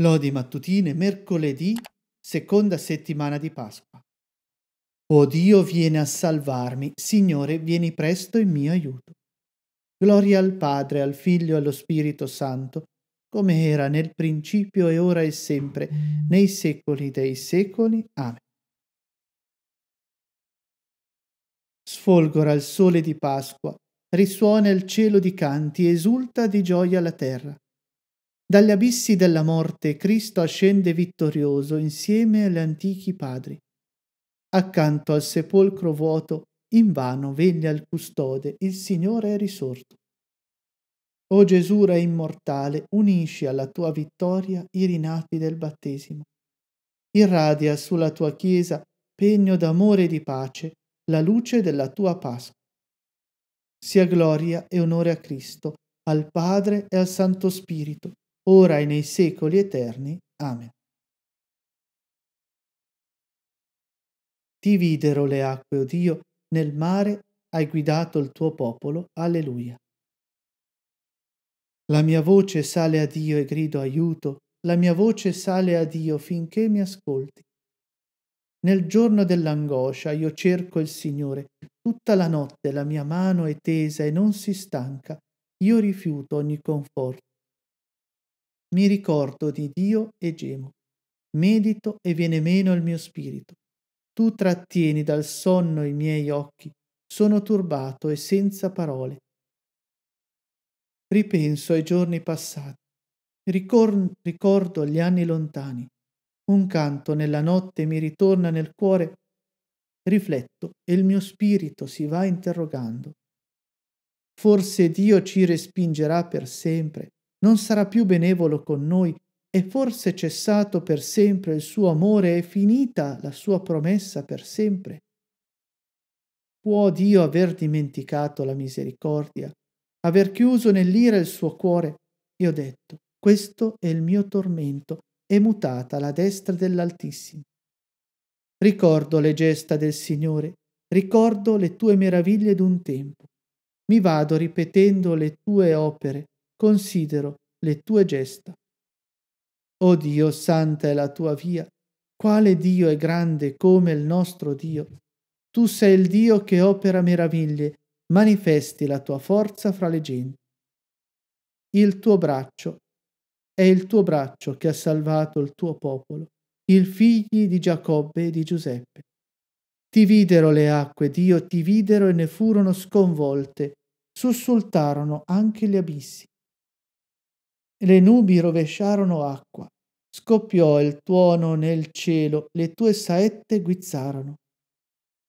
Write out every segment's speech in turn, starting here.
Lodi mattutine, mercoledì, seconda settimana di Pasqua. O Dio viene a salvarmi, Signore vieni presto in mio aiuto. Gloria al Padre, al Figlio e allo Spirito Santo, come era nel principio e ora e sempre, nei secoli dei secoli. Amen. Sfolgora il sole di Pasqua, risuona il cielo di canti, esulta di gioia la terra dagli abissi della morte Cristo ascende vittorioso insieme agli antichi padri. Accanto al sepolcro vuoto, invano veglia il custode, il Signore è risorto. O Gesù Re immortale, unisci alla tua vittoria i rinati del battesimo. Irradia sulla tua Chiesa, pegno d'amore e di pace, la luce della tua Pasqua. Sia gloria e onore a Cristo, al Padre e al Santo Spirito ora e nei secoli eterni. Amen. Ti le acque, o Dio, nel mare hai guidato il tuo popolo. Alleluia. La mia voce sale a Dio e grido aiuto, la mia voce sale a Dio finché mi ascolti. Nel giorno dell'angoscia io cerco il Signore, tutta la notte la mia mano è tesa e non si stanca, io rifiuto ogni conforto. Mi ricordo di Dio e gemo. Medito e viene meno il mio spirito. Tu trattieni dal sonno i miei occhi. Sono turbato e senza parole. Ripenso ai giorni passati. Ricor- ricordo gli anni lontani. Un canto nella notte mi ritorna nel cuore. Rifletto e il mio spirito si va interrogando. Forse Dio ci respingerà per sempre non sarà più benevolo con noi e forse cessato per sempre il suo amore e finita la sua promessa per sempre? Può Dio aver dimenticato la misericordia, aver chiuso nell'ira il suo cuore? Io ho detto, questo è il mio tormento, è mutata la destra dell'Altissimo. Ricordo le gesta del Signore, ricordo le tue meraviglie d'un tempo. Mi vado ripetendo le tue opere, considero le tue gesta. O Dio, santa è la tua via, quale Dio è grande come il nostro Dio. Tu sei il Dio che opera meraviglie, manifesti la tua forza fra le genti. Il tuo braccio è il tuo braccio che ha salvato il tuo popolo, i figli di Giacobbe e di Giuseppe. Ti videro le acque, Dio, ti videro e ne furono sconvolte, sussultarono anche gli abissi. Le nubi rovesciarono acqua. Scoppiò il tuono nel cielo, le tue saette guizzarono.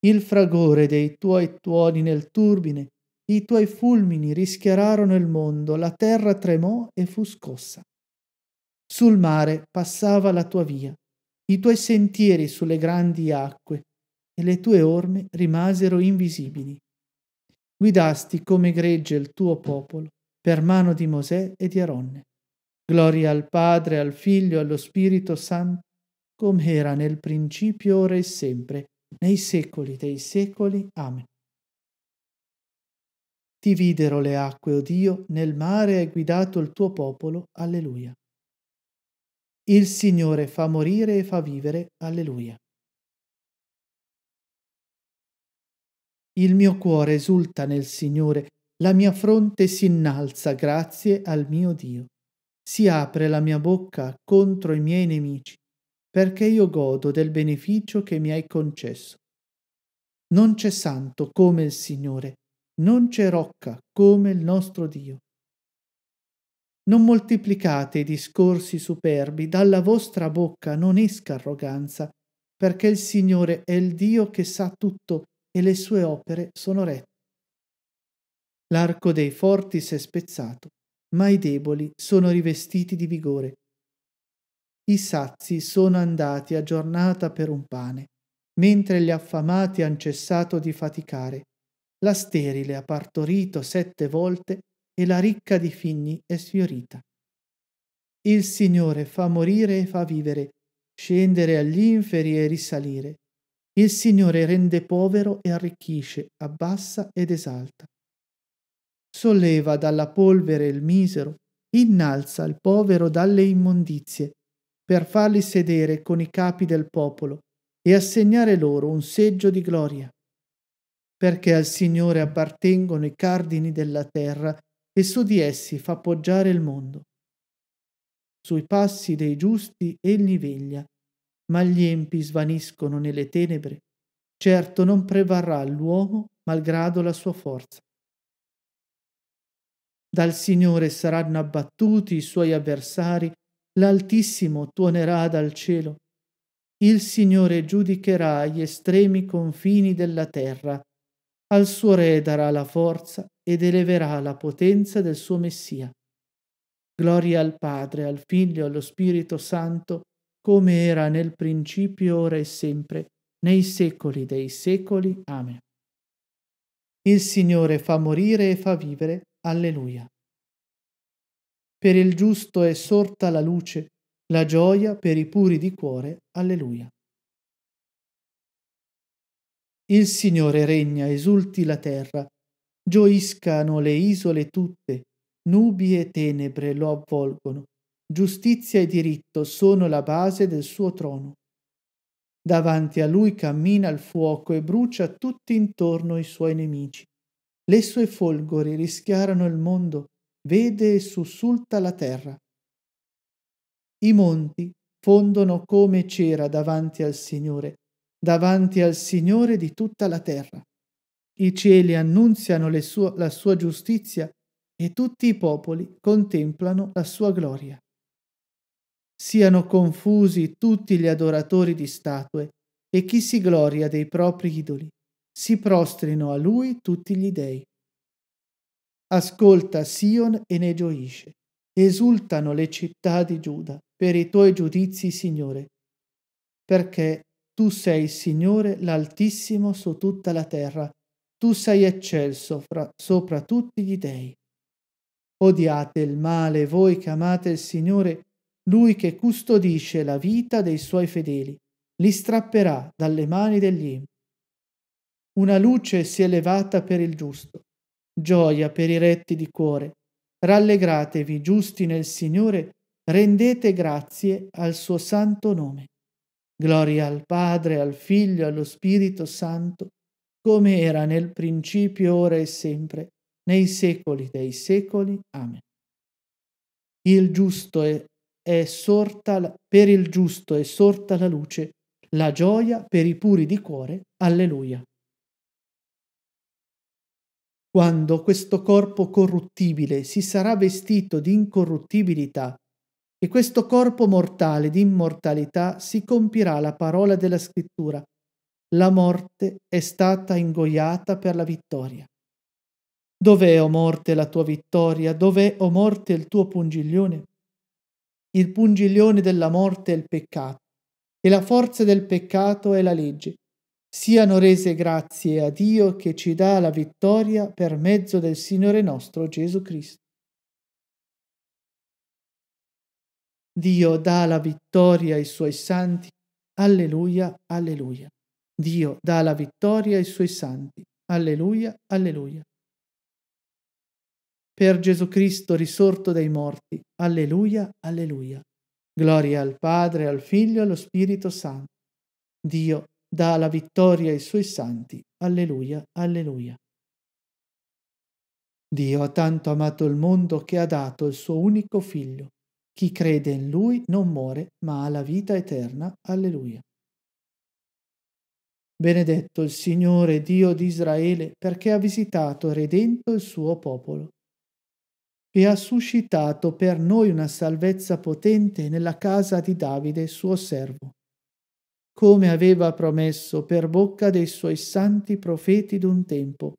Il fragore dei tuoi tuoni nel turbine, i tuoi fulmini rischiararono il mondo, la terra tremò e fu scossa. Sul mare passava la tua via, i tuoi sentieri sulle grandi acque, e le tue orme rimasero invisibili. Guidasti come gregge il tuo popolo, per mano di Mosè e di Aronne. Gloria al Padre, al Figlio, e allo Spirito Santo, come era nel principio, ora e sempre, nei secoli dei secoli. Amen. Ti videro le acque, o oh Dio, nel mare hai guidato il tuo popolo. Alleluia. Il Signore fa morire e fa vivere. Alleluia. Il mio cuore esulta nel Signore, la mia fronte si innalza grazie al mio Dio si apre la mia bocca contro i miei nemici, perché io godo del beneficio che mi hai concesso. Non c'è santo come il Signore, non c'è rocca come il nostro Dio. Non moltiplicate i discorsi superbi, dalla vostra bocca non esca arroganza, perché il Signore è il Dio che sa tutto e le sue opere sono rette. L'arco dei forti s'è spezzato, ma i deboli sono rivestiti di vigore. I sazi sono andati a giornata per un pane, mentre gli affamati han cessato di faticare. La sterile ha partorito sette volte e la ricca di figli è sfiorita. Il Signore fa morire e fa vivere, scendere agli inferi e risalire. Il Signore rende povero e arricchisce, abbassa ed esalta solleva dalla polvere il misero, innalza il povero dalle immondizie, per farli sedere con i capi del popolo e assegnare loro un seggio di gloria. Perché al Signore appartengono i cardini della terra e su di essi fa poggiare il mondo. Sui passi dei giusti egli veglia, ma gli empi svaniscono nelle tenebre. Certo non prevarrà l'uomo malgrado la sua forza. Dal Signore saranno abbattuti i suoi avversari, l'Altissimo tuonerà dal cielo. Il Signore giudicherà gli estremi confini della terra. Al suo Re darà la forza ed eleverà la potenza del suo Messia. Gloria al Padre, al Figlio, allo Spirito Santo, come era nel principio, ora e sempre, nei secoli dei secoli. Amen. Il Signore fa morire e fa vivere Alleluia. Per il giusto è sorta la luce, la gioia per i puri di cuore. Alleluia. Il Signore regna, esulti la terra, gioiscano le isole tutte, nubi e tenebre lo avvolgono, giustizia e diritto sono la base del suo trono. Davanti a lui cammina il fuoco e brucia tutti intorno i suoi nemici le sue folgori rischiarano il mondo, vede e sussulta la terra. I monti fondono come cera davanti al Signore, davanti al Signore di tutta la terra. I cieli annunziano sue, la sua giustizia e tutti i popoli contemplano la sua gloria. Siano confusi tutti gli adoratori di statue e chi si gloria dei propri idoli si prostrino a lui tutti gli dei. Ascolta Sion e ne gioisce. Esultano le città di Giuda per i tuoi giudizi, Signore, perché tu sei, Signore, l'Altissimo su tutta la terra, tu sei eccelso fra, sopra tutti gli dei. Odiate il male, voi che amate il Signore, lui che custodisce la vita dei suoi fedeli, li strapperà dalle mani degli una luce si è levata per il giusto, gioia per i retti di cuore. Rallegratevi, giusti nel Signore, rendete grazie al suo santo nome. Gloria al Padre, al Figlio, allo Spirito Santo, come era nel principio, ora e sempre, nei secoli dei secoli. Amen. Il giusto è, è sorta, per il giusto è sorta la luce, la gioia per i puri di cuore. Alleluia quando questo corpo corruttibile si sarà vestito di incorruttibilità e questo corpo mortale di immortalità si compirà la parola della scrittura. La morte è stata ingoiata per la vittoria. Dov'è, o oh morte, la tua vittoria? Dov'è, o oh morte, il tuo pungiglione? Il pungiglione della morte è il peccato, e la forza del peccato è la legge siano rese grazie a Dio che ci dà la vittoria per mezzo del Signore nostro Gesù Cristo. Dio dà la vittoria ai suoi santi. Alleluia, alleluia. Dio dà la vittoria ai suoi santi. Alleluia, alleluia. Per Gesù Cristo risorto dai morti. Alleluia, alleluia. Gloria al Padre, al Figlio e allo Spirito Santo. Dio dà la vittoria ai suoi santi. Alleluia, alleluia. Dio ha tanto amato il mondo che ha dato il suo unico figlio. Chi crede in lui non muore, ma ha la vita eterna. Alleluia. Benedetto il Signore Dio di Israele, perché ha visitato e redento il suo popolo e ha suscitato per noi una salvezza potente nella casa di Davide, suo servo come aveva promesso per bocca dei suoi santi profeti d'un tempo.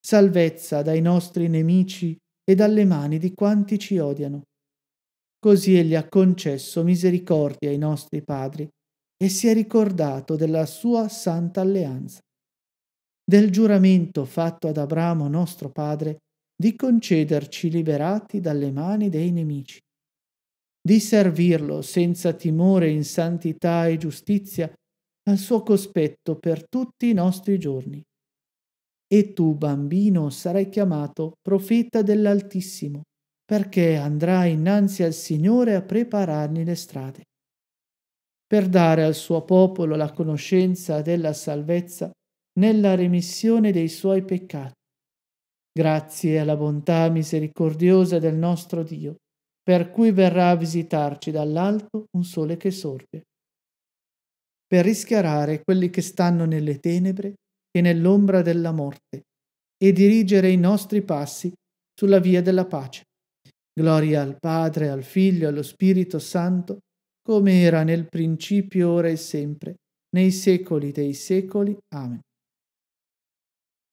Salvezza dai nostri nemici e dalle mani di quanti ci odiano. Così egli ha concesso misericordia ai nostri padri e si è ricordato della sua santa alleanza, del giuramento fatto ad Abramo nostro padre di concederci liberati dalle mani dei nemici di servirlo senza timore in santità e giustizia al suo cospetto per tutti i nostri giorni. E tu, bambino, sarai chiamato profeta dell'Altissimo, perché andrai innanzi al Signore a preparargli le strade. Per dare al suo popolo la conoscenza della salvezza nella remissione dei suoi peccati. Grazie alla bontà misericordiosa del nostro Dio, per cui verrà a visitarci dall'alto un sole che sorge, per rischiarare quelli che stanno nelle tenebre e nell'ombra della morte e dirigere i nostri passi sulla via della pace. Gloria al Padre, al Figlio, allo Spirito Santo, come era nel principio, ora e sempre, nei secoli dei secoli. Amen.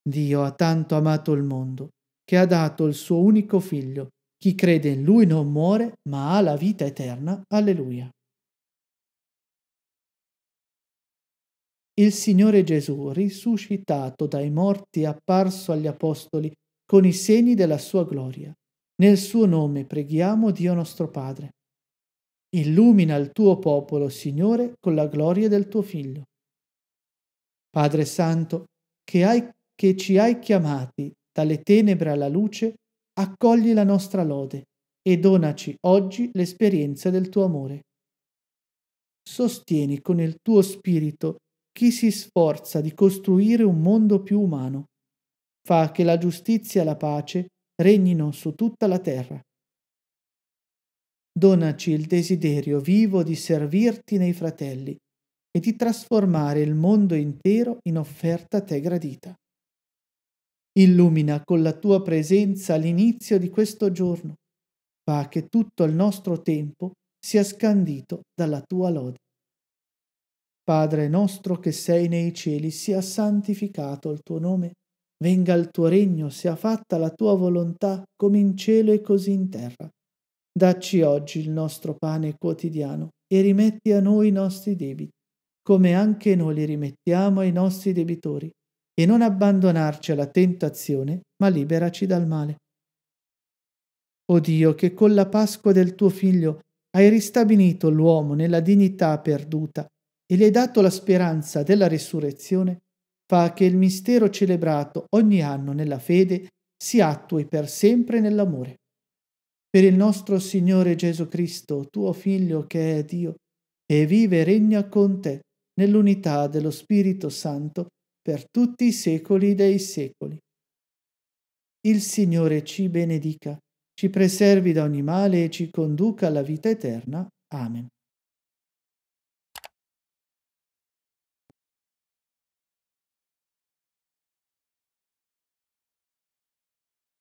Dio ha tanto amato il mondo che ha dato il suo unico figlio chi crede in lui non muore, ma ha la vita eterna. Alleluia. Il Signore Gesù, risuscitato dai morti, è apparso agli Apostoli con i segni della sua gloria. Nel suo nome preghiamo Dio nostro Padre. Illumina il tuo popolo, Signore, con la gloria del tuo Figlio. Padre Santo, che, hai, che ci hai chiamati dalle tenebre alla luce, accogli la nostra lode e donaci oggi l'esperienza del tuo amore. Sostieni con il tuo spirito chi si sforza di costruire un mondo più umano. Fa che la giustizia e la pace regnino su tutta la terra. Donaci il desiderio vivo di servirti nei fratelli e di trasformare il mondo intero in offerta a te gradita. Illumina con la tua presenza l'inizio di questo giorno. Fa che tutto il nostro tempo sia scandito dalla tua lode. Padre nostro che sei nei cieli, sia santificato il tuo nome, venga il tuo regno, sia fatta la tua volontà, come in cielo e così in terra. Dacci oggi il nostro pane quotidiano e rimetti a noi i nostri debiti, come anche noi li rimettiamo ai nostri debitori e non abbandonarci alla tentazione, ma liberaci dal male. O Dio, che con la Pasqua del tuo Figlio hai ristabilito l'uomo nella dignità perduta e gli hai dato la speranza della risurrezione, fa che il mistero celebrato ogni anno nella fede si attui per sempre nell'amore. Per il nostro Signore Gesù Cristo, tuo Figlio che è Dio, e vive e regna con te nell'unità dello Spirito Santo, per tutti i secoli dei secoli. Il Signore ci benedica, ci preservi da ogni male e ci conduca alla vita eterna. Amen.